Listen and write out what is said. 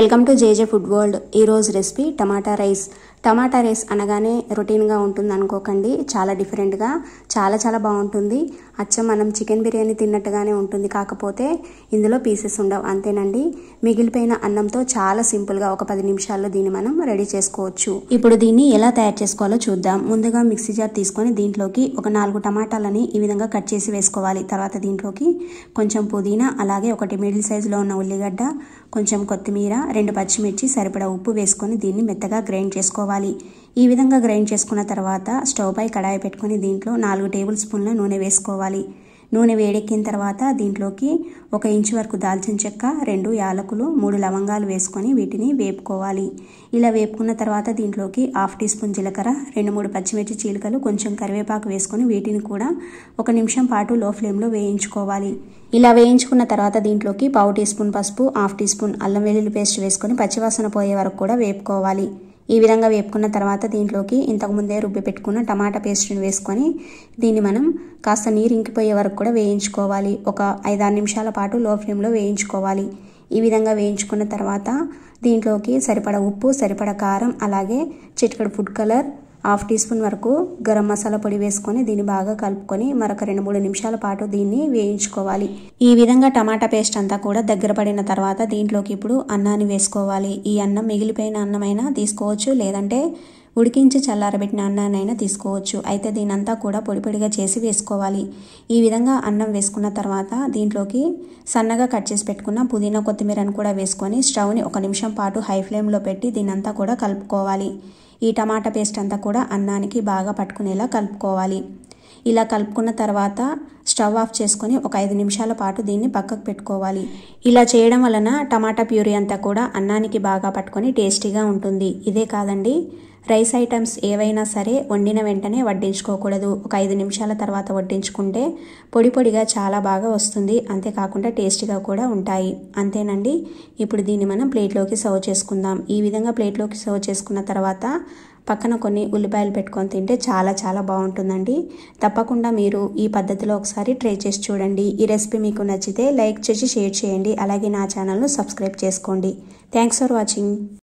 welcome to J J food world ఈరోజు recipe tomato rice tomato rice అనగానే రొటీన్గా ఉంటుంది అనుకోకండి చాలా డిఫరెంట్గా చాలా చాలా బాగుంటుంది అచ్చం మనం చికెన్ బిర్యానీ తిన్నట్టుగానే ఉంటుంది కాకపోతే ఇందులో పీసెస్ ఉండవు అంతేనండి మిగిలిపోయిన అన్నంతో చాలా సింపుల్గా ఒక పది నిమిషాల్లో దీన్ని మనం రెడీ చేసుకోవచ్చు ఇప్పుడు దీన్ని ఎలా తయారు చేసుకోవాలో చూద్దాం ముందుగా మిక్సీ జార్ తీసుకొని దీంట్లోకి ఒక నాలుగు టమాటాలని ఈ విధంగా కట్ చేసి వేసుకోవాలి తర్వాత దీంట్లోకి కొంచెం పుదీనా అలాగే ఒకటి మిడిల్ సైజులో ఉన్న ఉల్లిగడ్డ కొంచెం కొత్తిమీర రెండు పచ్చిమిర్చి సరిపడా ఉప్పు వేసుకొని దీన్ని మెత్తగా గ్రైండ్ చేసుకోవాలి చేసుకోవాలి ఈ విధంగా గ్రైండ్ చేసుకున్న తర్వాత స్టవ్ పై కడాయి పెట్టుకుని దీంట్లో నాలుగు టేబుల్ స్పూన్ల నూనె వేసుకోవాలి నూనె వేడెక్కిన తర్వాత దీంట్లోకి ఒక ఇంచు వరకు దాల్చిన చెక్క రెండు యాలకులు మూడు లవంగాలు వేసుకొని వీటిని వేపుకోవాలి ఇలా వేపుకున్న తర్వాత దీంట్లోకి హాఫ్ టీ స్పూన్ జీలకర్ర రెండు మూడు పచ్చిమిర్చి చీలికలు కొంచెం కరివేపాకు వేసుకొని వీటిని కూడా ఒక నిమిషం పాటు లో ఫ్లేమ్లో వేయించుకోవాలి ఇలా వేయించుకున్న తర్వాత దీంట్లోకి పావు టీ స్పూన్ పసుపు హాఫ్ టీ స్పూన్ అల్లం వెల్లుల్లి పేస్ట్ వేసుకొని పచ్చివాసన పోయే వరకు కూడా వేపుకోవాలి ఈ విధంగా వేపుకున్న తర్వాత దీంట్లోకి ఇంతకుముందే రుబ్బి పెట్టుకున్న టమాటా పేస్ట్ని వేసుకొని దీన్ని మనం కాస్త నీరు ఇంకిపోయే వరకు కూడా వేయించుకోవాలి ఒక ఐదారు నిమిషాల పాటు లో ఫ్లేమ్లో వేయించుకోవాలి ఈ విధంగా వేయించుకున్న తర్వాత దీంట్లోకి సరిపడ ఉప్పు సరిపడ కారం అలాగే చిటికడు food colour half teaspoon వరకు గరం మసాలా పొడి వేసుకొని దీన్ని బాగా కలుపుకొని మరొక రెండు మూడు నిమిషాల పాటు దీన్ని వేయించుకోవాలి ఈ విధంగా టమాటా పేస్ట్ అంతా కూడా దగ్గర పడిన తర్వాత దీంట్లోకి ఇప్పుడు అన్నాన్ని వేసుకోవాలి ఈ అన్నం మిగిలిపోయిన అన్నమైనా తీసుకోవచ్చు లేదంటే ఉడికించి చల్లారబెట్టిన అన్నాన్నైనా తీసుకోవచ్చు అయితే దీనంతా కూడా పొడి పొడిగా చేసి వేసుకోవాలి ఈ విధంగా అన్నం వేసుకున్న తర్వాత దీంట్లోకి సన్నగా కట్ చేసి పెట్టుకున్న పుదీనా కొత్తిమీరను కూడా వేసుకొని స్టవ్ని ఒక నిమిషం పాటు హై ఫ్లేమ్లో పెట్టి దీనంతా కూడా కలుపుకోవాలి ఈ టమాటా పేస్ట్ అంతా కూడా అన్నానికి బాగా పట్టుకునేలా కలుపుకోవాలి ఇలా కలుపుకున్న తర్వాత స్టవ్ ఆఫ్ చేసుకొని ఒక ఐదు నిమిషాల పాటు దీన్ని పక్కకు పెట్టుకోవాలి ఇలా చేయడం వలన టమాటా ప్యూరీ అంతా కూడా అన్నానికి బాగా పట్టుకొని టేస్టీగా ఉంటుంది ఇదే కాదండి రైస్ ఐటమ్స్ ఏవైనా సరే వండిన వెంటనే వడ్డించుకోకూడదు ఒక ఐదు నిమిషాల తర్వాత వడ్డించుకుంటే పొడి పొడిగా చాలా బాగా వస్తుంది అంతేకాకుండా టేస్టీగా కూడా ఉంటాయి అంతేనండి ఇప్పుడు దీన్ని మనం ప్లేట్లోకి సర్వ్ చేసుకుందాం ఈ విధంగా ప్లేట్లోకి సర్వ్ చేసుకున్న తర్వాత పక్కన కొన్ని ఉల్లిపాయలు పెట్టుకొని తింటే చాలా చాలా బాగుంటుందండి తప్పకుండా మీరు ఈ పద్ధతిలో ఒకసారి ట్రై చేసి చూడండి ఈ రెసిపీ మీకు నచ్చితే లైక్ చేసి షేర్ చేయండి అలాగే నా ఛానల్ను సబ్స్క్రైబ్ చేసుకోండి థ్యాంక్స్ ఫర్ వాచింగ్